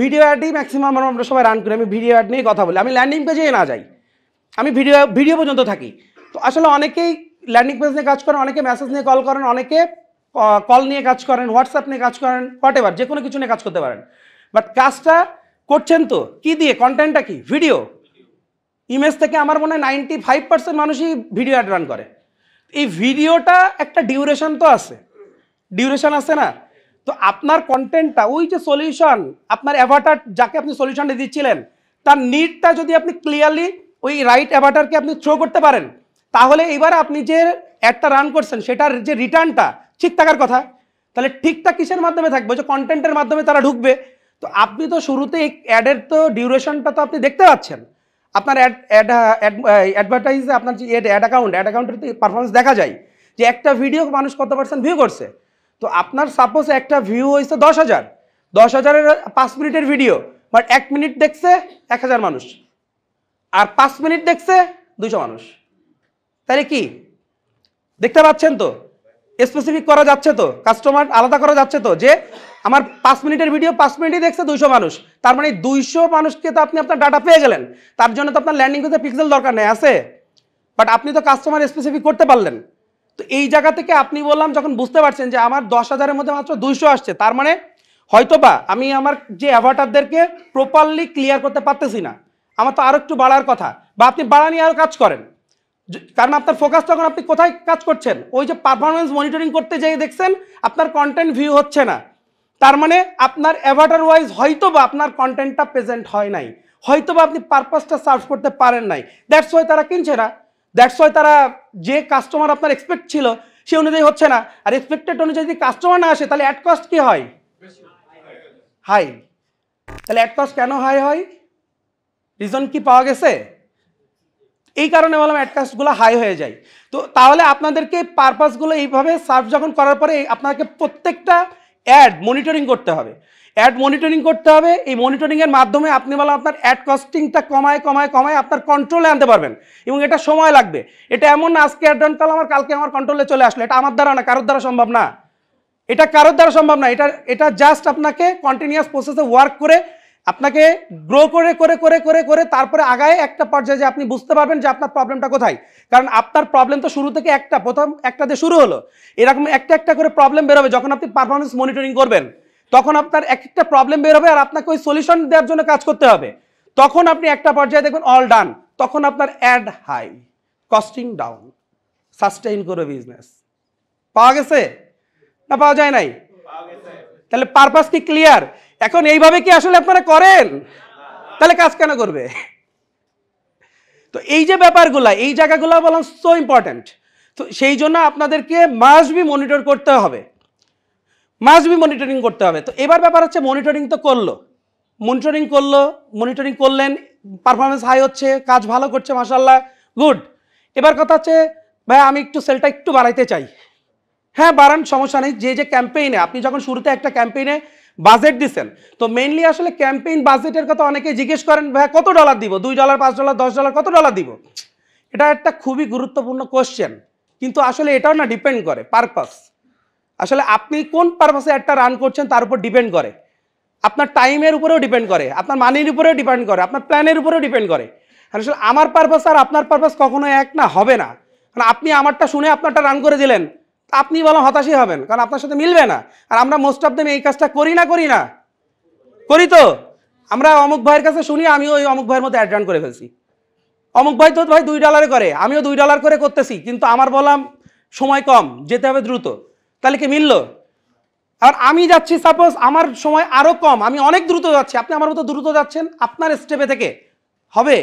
ভিডিও অ্যাডই ম্যাক্সিমাম আমরা সবাই রান করি আমি ভিডিও অ্যাড নিয়ে কথা বলি আমি ল্যান্ডিং পেজে না যাই আমি ভিডিও ভিডিও পর্যন্ত থাকি তো আসলে অনেকেই ল্যান্ডিং পেজ নিয়ে কাজ করেন অনেকে মেসেজ নিয়ে কল করেন অনেকে কল নিয়ে কাজ করেন হোয়াটসঅ্যাপ নিয়ে কাজ করেন হোয়াট এভার যে কোনো কিছু নিয়ে কাজ করতে পারেন বাট কাজটা করছেন তো কি দিয়ে কন্টেন্টটা কি ভিডিও ইমেজ থেকে আমার মনে হয় নাইনটি ফাইভ পার্সেন্ট মানুষই ভিডিও অ্যাড রান করে এই ভিডিওটা একটা ডিউরেশন তো আছে ডিউরেশন আছে না তো আপনার কন্টেন্টটা ওই যে সলিউশন আপনার অ্যাভাটার যাকে আপনি সলিউশনটা দিচ্ছিলেন তার নিডটা যদি আপনি ক্লিয়ারলি ওই রাইট অ্যাভাটারকে আপনি থ্রো করতে পারেন তাহলে এবার আপনি যে অ্যাডটা রান করছেন সেটার যে রিটার্নটা ঠিক থাকার কথা তাহলে ঠিকটা কিসের মাধ্যমে থাকবে যে কন্টেন্টের মাধ্যমে তারা ঢুকবে তো আপনি তো শুরুতে এই অ্যাডের তো ডিউরেশনটা তো আপনি দেখতে পাচ্ছেন আপনার অ্যাড অ্যাড অ্যাডভার্টাইজে আপনার যে অ্যাড অ্যাড অ্যাকাউন্ট অ্যাড অ্যাকাউন্টের পারফরমেন্স দেখা যায় যে একটা ভিডিও মানুষ কত পার্সেন্ট ভিউ করছে তো আপনার সাপোজ একটা ভিউ হয়েছে দশ হাজার দশ হাজারের পাঁচ মিনিটের ভিডিও বাট এক মিনিট দেখছে এক হাজার মানুষ আর পাঁচ মিনিট দেখছে দুশো মানুষ তাহলে কি দেখতে পাচ্ছেন তো স্পেসিফিক করা যাচ্ছে তো কাস্টমার আলাদা করা যাচ্ছে তো যে আমার পাঁচ মিনিটের ভিডিও পাঁচ মিনিটই দেখছে দুইশো মানুষ তার মানে দুইশো মানুষকে তো আপনি আপনার ডাটা পেয়ে গেলেন তার জন্য তো আপনার ল্যান্ডিং করতে পিক্সেল দরকার নেই আছে বাট আপনি তো কাস্টমার স্পেসিফিক করতে পারলেন তো এই জায়গা থেকে আপনি বললাম যখন বুঝতে পারছেন যে আমার দশ হাজারের মধ্যে মাত্র দুইশো আসছে তার মানে হয়তো বা আমি আমার যে অ্যাভাটারদেরকে প্রপারলি ক্লিয়ার করতে পারতেছি না আমার তো আরও একটু বাড়ার কথা বা আপনি বাড়া নিয়ে আরও কাজ করেন কারণ আপনার ফোকাস তখন আপনি কোথায় কাজ করছেন ওই যে পারফরমেন্স মনিটরিং করতে যেয়ে দেখছেন আপনার কন্টেন্ট ভিউ হচ্ছে না তার মানে আপনার অ্যাভাটার ওয়াইজ হয়তো বা আপনার কন্টেন্টটা প্রেজেন্ট হয় নাই হয়তো বা আপনি পারপাসটা সার্ভ করতে পারেন নাই দ্যাটস ওয়াই তারা কিনছে না দ্যাটস ওয়াই তারা যে কাস্টমার আপনার এক্সপেক্ট ছিল সে অনুযায়ী হচ্ছে না আর এক্সপেক্টেড অনুযায়ী যদি কাস্টমার না আসে তাহলে অ্যাড কস্ট কী হয় হাই তাহলে অ্যাড কস্ট কেন হাই হয় রিজন কি পাওয়া গেছে এই কারণে বললাম অ্যাডকাস্টগুলো হাই হয়ে যায় তো তাহলে আপনাদেরকে পারপাসগুলো এইভাবে সার্ভ যখন করার পরে আপনাকে প্রত্যেকটা অ্যাড মনিটরিং করতে হবে অ্যাড মনিটরিং করতে হবে এই মনিটরিংয়ের মাধ্যমে আপনি বলা আপনার অ্যাড কস্টিংটা কমায় কমায় কমায় আপনার কন্ট্রোলে আনতে পারবেন এবং এটা সময় লাগবে এটা এমন না আজকে অ্যাড ডানতাল আমার কালকে আমার কন্ট্রোলে চলে আসলো এটা আমার দ্বারা না কারোর দ্বারা সম্ভব না এটা কারোর দ্বারা সম্ভব না এটা এটা জাস্ট আপনাকে কন্টিনিউয়াস প্রসেসে ওয়ার্ক করে আপনাকে গ্রো করে করে করে করে করে তারপরে আগায় একটা পর্যায়ে যে আপনি বুঝতে পারবেন যে আপনার প্রবলেমটা কোথায় কারণ আপনার প্রবলেম তো শুরু থেকে একটা প্রথম একটা দিয়ে শুরু হলো এরকম একটা একটা করে প্রবলেম বেরোবে যখন আপনি পারফরমেন্স মনিটরিং করবেন তখন আপনার এক একটা প্রবলেম বের হবে আর আপনাকে ওই সলিউশন দেওয়ার জন্য কাজ করতে হবে তখন আপনি একটা পর্যায়ে দেখুন অল ডান তখন আপনার ad high costing down sustain করে বিজনেস পাওয়া গেছে না পাওয়া যায় নাই তাহলে পারপাস কি ক্লিয়ার এখন এইভাবে কি আসলে আপনারা করেন তাহলে কাজ কেন করবে তো এই যে ব্যাপারগুলো এই জায়গাগুলো বললাম সো ইম্পর্ট্যান্ট তো সেই জন্য আপনাদেরকে মাস্ট বি মনিটর করতে হবে মাস্ট বি মনিটরিং করতে হবে তো এবার ব্যাপার হচ্ছে মনিটরিং তো করলো মনিটরিং করলো মনিটরিং করলেন পারফরমেন্স হাই হচ্ছে কাজ ভালো করছে মাসাল্লাহ গুড এবার কথা হচ্ছে ভাই আমি একটু সেলটা একটু বাড়াইতে চাই হ্যাঁ বাড়ান সমস্যা নেই যে যে ক্যাম্পেইনে আপনি যখন শুরুতে একটা ক্যাম্পেইনে বাজেট দিচ্ছেন তো মেইনলি আসলে ক্যাম্পেইন বাজেটের কথা অনেকে জিজ্ঞেস করেন ভাই কত ডলার দিব দুই ডলার পাঁচ ডলার দশ ডলার কত ডলার দিব এটা একটা খুবই গুরুত্বপূর্ণ কোশ্চেন কিন্তু আসলে এটাও না ডিপেন্ড করে পারপাস আসলে আপনি কোন পারপাসে একটা রান করছেন তার উপর ডিপেন্ড করে আপনার টাইমের উপরেও ডিপেন্ড করে আপনার মানির উপরেও ডিপেন্ড করে আপনার প্ল্যানের উপরেও ডিপেন্ড করে আসলে আমার পারপাস আর আপনার পারপাস কখনো এক না হবে না কারণ আপনি আমারটা শুনে আপনারটা রান করে দিলেন আপনি বলো হতাশই হবেন কারণ আপনার সাথে মিলবে না আর আমরা মোস্ট অফ দেম এই কাজটা করি না করি না করি তো আমরা অমুক ভাইয়ের কাছে শুনি আমিও ওই অমুক ভাইয়ের মতো অ্যাডজান করে ফেলছি অমুক ভাই তো ভাই দুই ডলারে করে আমিও দুই ডলার করে করতেছি কিন্তু আমার বললাম সময় কম যেতে হবে দ্রুত তাহলে কি মিলল আর আমি যাচ্ছি সাপোজ আমার সময় আরও কম আমি অনেক দ্রুত যাচ্ছি আপনি আমার মতো দ্রুত যাচ্ছেন আপনার স্টেপে থেকে হবে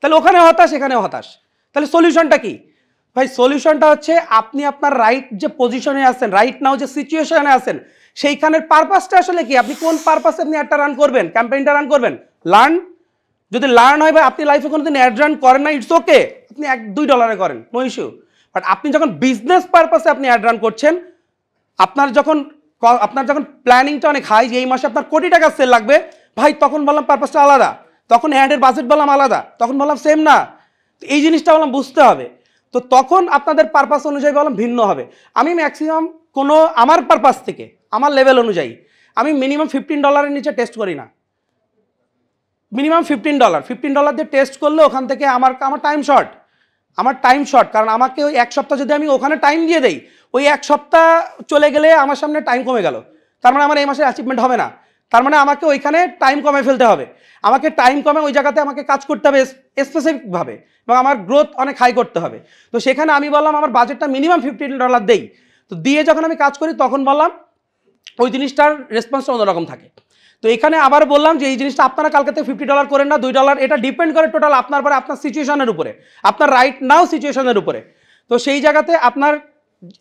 তাহলে ওখানে হতাশ এখানে হতাশ তাহলে সলিউশনটা কি ভাই সলিউশনটা হচ্ছে আপনি আপনার রাইট যে পজিশনে আছেন রাইট নাও যে সিচুয়েশনে আছেন সেইখানের পারপাসটা আসলে কি আপনি কোন পারপাসে আপনি একটা রান করবেন ক্যাম্পেইনটা রান করবেন লার্ন যদি লার্ন হয় ভাই আপনি লাইফে কোনোদিন অ্যাড রান করেন না ইটস ওকে আপনি এক দুই ডলারে করেন নো ইস্যু বাট আপনি যখন বিজনেস পারপাসে আপনি অ্যাড রান করছেন আপনার যখন আপনার যখন প্ল্যানিংটা অনেক হাই যে এই মাসে আপনার কোটি টাকা সেল লাগবে ভাই তখন বললাম পারপাসটা আলাদা তখন অ্যাডের বাজেট বললাম আলাদা তখন বললাম সেম না এই জিনিসটা বললাম বুঝতে হবে তো তখন আপনাদের পারপাস অনুযায়ী বললাম ভিন্ন হবে আমি ম্যাক্সিমাম কোনো আমার পারপাস থেকে আমার লেভেল অনুযায়ী আমি মিনিমাম ফিফটিন ডলারের নিচে টেস্ট করি না minimum fifteen dollar fifteen dollar দিয়ে টেস্ট করলে ওখান থেকে আমার আমার টাইম শর্ট আমার টাইম শর্ট কারণ আমাকে ওই এক সপ্তাহ যদি আমি ওখানে টাইম দিয়ে দেই ওই এক সপ্তাহ চলে গেলে আমার সামনে টাইম কমে গেল তার মানে আমার এই মাসের অ্যাচিভমেন্ট হবে না তার মানে আমাকে ওইখানে টাইম কমে ফেলতে হবে আমাকে টাইম কমে ওই জায়গাতে আমাকে কাজ করতে হবে স্পেসিফিকভাবে এবং আমার গ্রোথ অনেক হাই করতে হবে তো সেখানে আমি বললাম আমার বাজেটটা মিনিমাম ফিফটিন ডলার দেই তো দিয়ে যখন আমি কাজ করি তখন বললাম ওই জিনিসটার রেসপন্সটা অন্যরকম থাকে তো এখানে আবার বললাম যে এই জিনিসটা আপনারা কালকে থেকে ফিফটি ডলার করেন না দুই ডলার এটা ডিপেন্ড করে টোটাল আপনার পরে আপনার সিচুয়েশনের উপরে আপনার রাইট নাও সিচুয়েশনের উপরে তো সেই জায়গাতে আপনার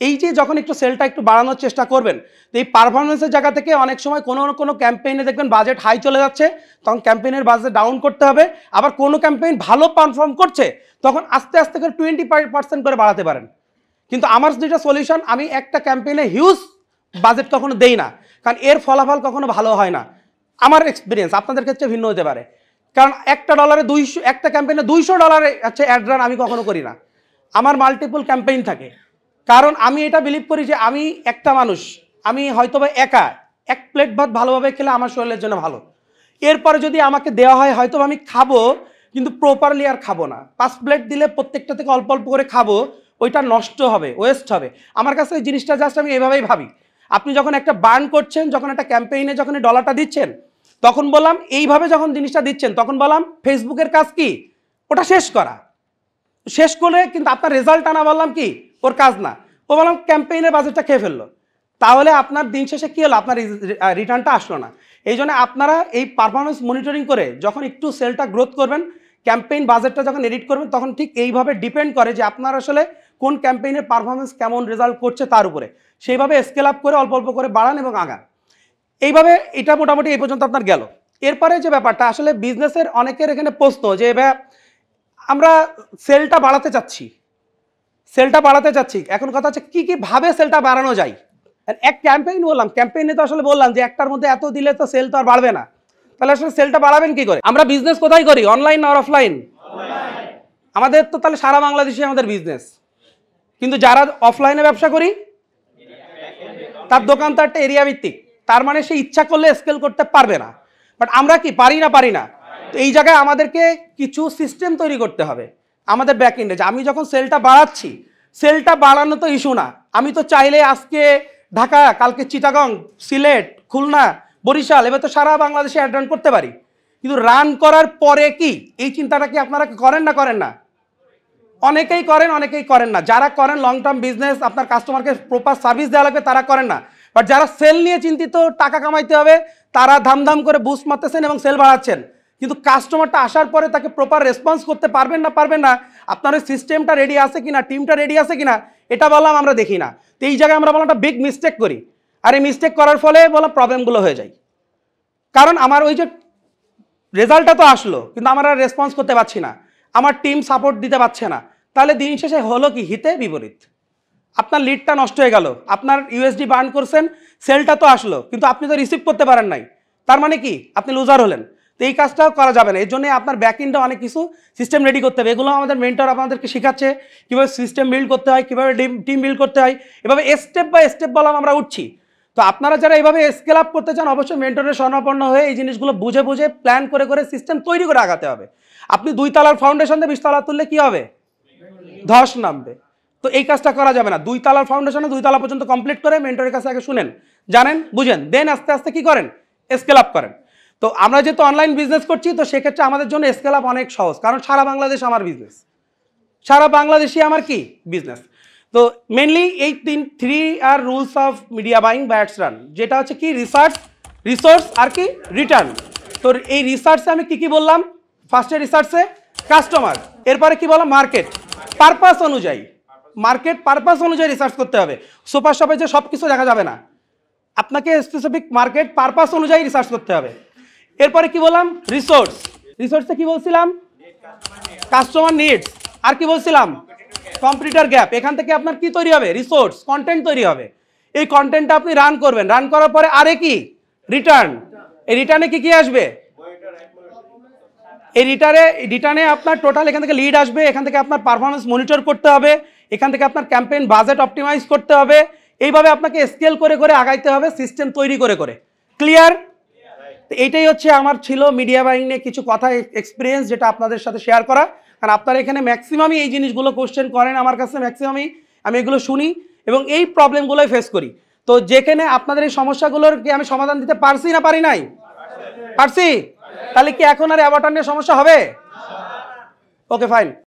এই যে যখন একটু সেলটা একটু বাড়ানোর চেষ্টা করবেন তো এই পারফরমেন্সের জায়গা থেকে অনেক সময় কোনো কোনো ক্যাম্পেইনে দেখবেন বাজেট হাই চলে যাচ্ছে তখন ক্যাম্পেইনের বাজেট ডাউন করতে হবে আবার কোনো ক্যাম্পেইন ভালো পারফর্ম করছে তখন আস্তে আস্তে করে টোয়েন্টি পার্সেন্ট করে বাড়াতে পারেন কিন্তু আমার যেটা সলিউশন আমি একটা ক্যাম্পেইনে হিউজ বাজেট কখনো দেই না কারণ এর ফলাফল কখনো ভালো হয় না আমার এক্সপিরিয়েন্স আপনাদের ক্ষেত্রে ভিন্ন হতে পারে কারণ একটা ডলারে দুইশো একটা ক্যাম্পেইনে দুইশো ডলারে হচ্ছে অ্যাড রান আমি কখনো করি না আমার মাল্টিপল ক্যাম্পেইন থাকে কারণ আমি এটা বিলিভ করি যে আমি একটা মানুষ আমি হয়তোবা একা এক প্লেট ভাত ভালোভাবে খেলে আমার শরীরের জন্য ভালো এরপরে যদি আমাকে দেওয়া হয় হয়তো আমি খাবো কিন্তু প্রপারলি আর খাবো না পাঁচ প্লেট দিলে প্রত্যেকটা থেকে অল্প অল্প করে খাবো ওইটা নষ্ট হবে ওয়েস্ট হবে আমার কাছে ওই জিনিসটা জাস্ট আমি এভাবেই ভাবি আপনি যখন একটা বার্ন করছেন যখন একটা ক্যাম্পেইনে যখন ডলারটা দিচ্ছেন তখন বললাম এইভাবে যখন জিনিসটা দিচ্ছেন তখন বললাম ফেসবুকের কাজ কি ওটা শেষ করা শেষ করে কিন্তু আপনার রেজাল্ট আনা বললাম কি ওর কাজ না ও বললাম ক্যাম্পেইনের বাজেটটা খেয়ে ফেললো তাহলে আপনার দিন শেষে কী হলো আপনার রিটার্নটা আসলো না এই জন্য আপনারা এই পারফরমেন্স মনিটরিং করে যখন একটু সেলটা গ্রোথ করবেন ক্যাম্পেইন বাজেটটা যখন এডিট করবেন তখন ঠিক এইভাবে ডিপেন্ড করে যে আপনার আসলে কোন ক্যাম্পেইনের পারফরমেন্স কেমন রেজাল্ট করছে তার উপরে সেইভাবে স্কেল আপ করে অল্প অল্প করে বাড়ান এবং আগান এইভাবে এটা মোটামুটি এই পর্যন্ত আপনার গেল এরপরে যে ব্যাপারটা আসলে বিজনেসের অনেকের এখানে প্রশ্ন যে এবার আমরা সেলটা বাড়াতে চাচ্ছি সেলটা বাড়াতে চাচ্ছি এখন কথা হচ্ছে কী কীভাবে সেলটা বাড়ানো যায় এক ক্যাম্পেইন বললাম ক্যাম্পেইনে তো আসলে বললাম যে একটার মধ্যে এত দিলে তো সেল তো আর বাড়বে না তাহলে আসলে সেলটা বাড়াবেন কী করে আমরা বিজনেস কোথায় করি অনলাইন আর অফলাইন আমাদের তো তাহলে সারা বাংলাদেশে আমাদের বিজনেস কিন্তু যারা অফলাইনে ব্যবসা করি তার দোকান তো একটা এরিয়া ভিত্তিক তার মানে সে ইচ্ছা করলে স্কেল করতে পারবে না বাট আমরা কি পারি না পারি না তো এই জায়গায় আমাদেরকে কিছু সিস্টেম তৈরি করতে হবে আমাদের ব্যাক এন্ডে যে আমি যখন সেলটা বাড়াচ্ছি সেলটা বাড়ানো তো ইস্যু না আমি তো চাইলে আজকে ঢাকা কালকে চিটাগং সিলেট খুলনা বরিশাল এবার তো সারা বাংলাদেশে অ্যাড করতে পারি কিন্তু রান করার পরে কি এই চিন্তাটা কি আপনারা করেন না করেন না অনেকেই করেন অনেকেই করেন না যারা করেন লং টার্ম বিজনেস আপনার কাস্টমারকে প্রপার সার্ভিস দেওয়া লাগবে তারা করেন না বাট যারা সেল নিয়ে চিন্তিত টাকা কামাইতে হবে তারা ধামধাম করে বুস মারতেছেন এবং সেল বাড়াচ্ছেন কিন্তু কাস্টমারটা আসার পরে তাকে প্রপার রেসপন্স করতে পারবেন না পারবেন না আপনার ওই সিস্টেমটা রেডি আছে কিনা টিমটা রেডি আছে কিনা এটা বললাম আমরা দেখি না তো এই জায়গায় আমরা বললাম একটা বিগ মিস্টেক করি আর এই মিস্টেক করার ফলে বললাম প্রবলেমগুলো হয়ে যায় কারণ আমার ওই যে রেজাল্টটা তো আসলো কিন্তু আমার আর রেসপন্স করতে পারছি না আমার টিম সাপোর্ট দিতে পারছে না তাহলে দিন শেষে হলো কি হিতে বিপরীত আপনার লিডটা নষ্ট হয়ে গেল আপনার ইউএসডি বার্ন করছেন সেলটা তো আসলো কিন্তু আপনি তো রিসিভ করতে পারেন নাই তার মানে কি আপনি লুজার হলেন তো এই কাজটাও করা যাবে না এর জন্য আপনার ব্যাকএন্ডে অনেক কিছু সিস্টেম রেডি করতে হবে এগুলো আমাদের মেন্টর আপনাদেরকে শেখাচ্ছে কীভাবে সিস্টেম বিল্ড করতে হয় কীভাবে টিম বিল্ড করতে হয় এভাবে স্টেপ বাই স্টেপ বলাম আমরা উঠছি তো আপনারা যারা এভাবে স্কেল আপ করতে চান অবশ্যই মেন্টরের স্বর্ণাপন্ন হয়ে এই জিনিসগুলো বুঝে বুঝে প্ল্যান করে করে সিস্টেম তৈরি করে আগাতে হবে আপনি দুই তালার ফাউন্ডেশন দিয়ে বিশ তালা তুললে কী হবে ধস নামবে তো এই কাজটা করা যাবে না দুই তালার ফাউন্ডেশনে দুই তালা পর্যন্ত কমপ্লিট করে মেন্টরের কাছে আগে শুনেন জানেন বুঝেন দেন আস্তে আস্তে কি করেন স্কেল আপ করেন তো আমরা যেহেতু অনলাইন বিজনেস করছি তো সেক্ষেত্রে আমাদের জন্য স্কেল আপ অনেক সহজ কারণ সারা বাংলাদেশ আমার বিজনেস সারা বাংলাদেশই আমার কি বিজনেস তো মেনলি এই তিন three R rules of media buying বা অ্যাডস রান যেটা হচ্ছে কি রিসার্চ রিসোর্স আর কি রিটার্ন তো এই রিসার্চে আমি কি কি বললাম ফার্স্টে রিসার্চে কাস্টমার এরপরে কি বললাম মার্কেট পারপাস অনুযায়ী মার্কেট পারপাস অনুযায়ী রিসার্চ করতে হবে সুপার শপে যে সব কিছু দেখা যাবে না আপনাকে স্পেসিফিক মার্কেট পারপাস অনুযায়ী রিসার্চ করতে হবে এরপরে কি বললাম রিসোর্স রিসোর্সে কি বলছিলাম কাস্টমার নিডস আর কি বলছিলাম কম্পিউটার গ্যাপ এখান থেকে আপনার কি তৈরি হবে রিসোর্স কন্টেন্ট তৈরি হবে এই কন্টেন্টটা আপনি রান করবেন রান করার পরে আরে কি রিটার্ন এই রিটার্নে কি কি আসবে এই রিটারে রিটার্নে আপনার টোটাল এখান থেকে লিড আসবে এখান থেকে আপনার পারফরমেন্স মনিটর করতে হবে এখান থেকে আপনার ক্যাম্পেইন বাজেট অপটিমাইজ করতে হবে এইভাবে আপনাকে স্কেল করে করে আগাইতে হবে সিস্টেম তৈরি করে করে ক্লিয়ার তো এইটাই হচ্ছে আমার ছিল মিডিয়া বাইং নিয়ে কিছু কথা এক্সপিরিয়েন্স যেটা আপনাদের সাথে শেয়ার করা কারণ আপনারা এখানে ম্যাক্সিমামই এই জিনিসগুলো কোশ্চেন করেন আমার কাছে ম্যাক্সিমামই আমি এগুলো শুনি এবং এই প্রবলেমগুলোই ফেস করি তো যেখানে আপনাদের এই সমস্যাগুলোর কি আমি সমাধান দিতে পারছি না পারি নাই পারছি তাহলে কি এখন আর অ্যাভাটার সমস্যা হবে ওকে ফাইন